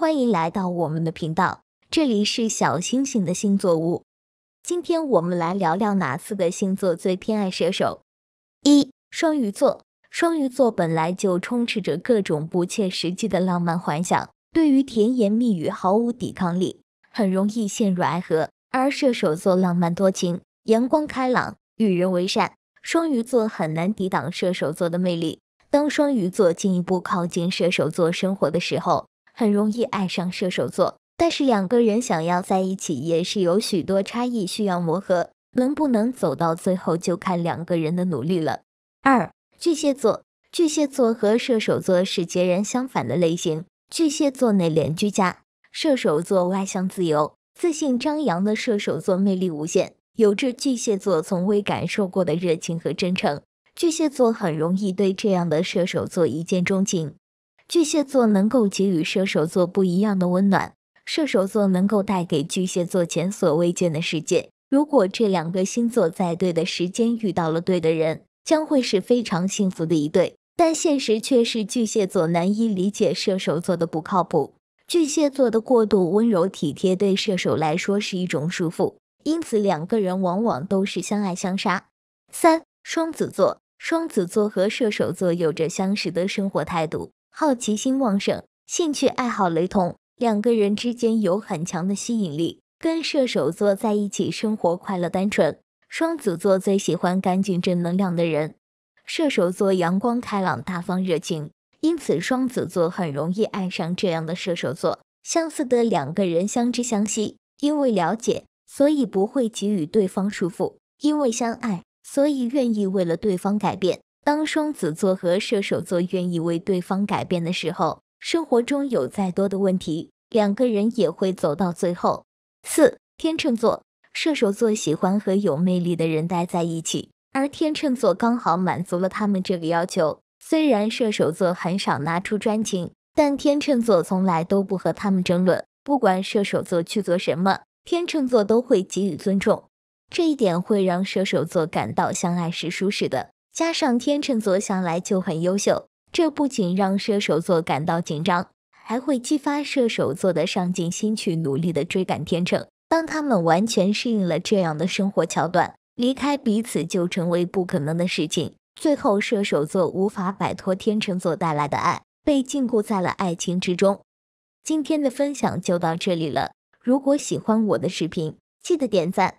欢迎来到我们的频道，这里是小星星的星座屋。今天我们来聊聊哪四个星座最偏爱射手。一、双鱼座。双鱼座本来就充斥着各种不切实际的浪漫幻想，对于甜言蜜语毫无抵抗力，很容易陷入爱河。而射手座浪漫多情，阳光开朗，与人为善，双鱼座很难抵挡射手座的魅力。当双鱼座进一步靠近射手座生活的时候，很容易爱上射手座，但是两个人想要在一起也是有许多差异需要磨合，能不能走到最后就看两个人的努力了。二、巨蟹座，巨蟹座和射手座是截然相反的类型。巨蟹座内敛居家，射手座外向自由，自信张扬的射手座魅力无限，有着巨蟹座从未感受过的热情和真诚。巨蟹座很容易对这样的射手座一见钟情。巨蟹座能够给予射手座不一样的温暖，射手座能够带给巨蟹座前所未见的世界。如果这两个星座在对的时间遇到了对的人，将会是非常幸福的一对。但现实却是巨蟹座难以理解射手座的不靠谱，巨蟹座的过度温柔体贴对射手来说是一种束缚，因此两个人往往都是相爱相杀。三，双子座。双子座和射手座有着相识的生活态度，好奇心旺盛，兴趣爱好雷同，两个人之间有很强的吸引力。跟射手座在一起生活快乐单纯，双子座最喜欢干净正能量的人。射手座阳光开朗、大方热情，因此双子座很容易爱上这样的射手座。相似的两个人相知相惜，因为了解，所以不会给予对方束缚；因为相爱。所以愿意为了对方改变。当双子座和射手座愿意为对方改变的时候，生活中有再多的问题，两个人也会走到最后。四天秤座、射手座喜欢和有魅力的人待在一起，而天秤座刚好满足了他们这个要求。虽然射手座很少拿出专情，但天秤座从来都不和他们争论，不管射手座去做什么，天秤座都会给予尊重。这一点会让射手座感到相爱是舒适的，加上天秤座向来就很优秀，这不仅让射手座感到紧张，还会激发射手座的上进心去努力的追赶天秤。当他们完全适应了这样的生活桥段，离开彼此就成为不可能的事情。最后，射手座无法摆脱天秤座带来的爱，被禁锢在了爱情之中。今天的分享就到这里了。如果喜欢我的视频，记得点赞。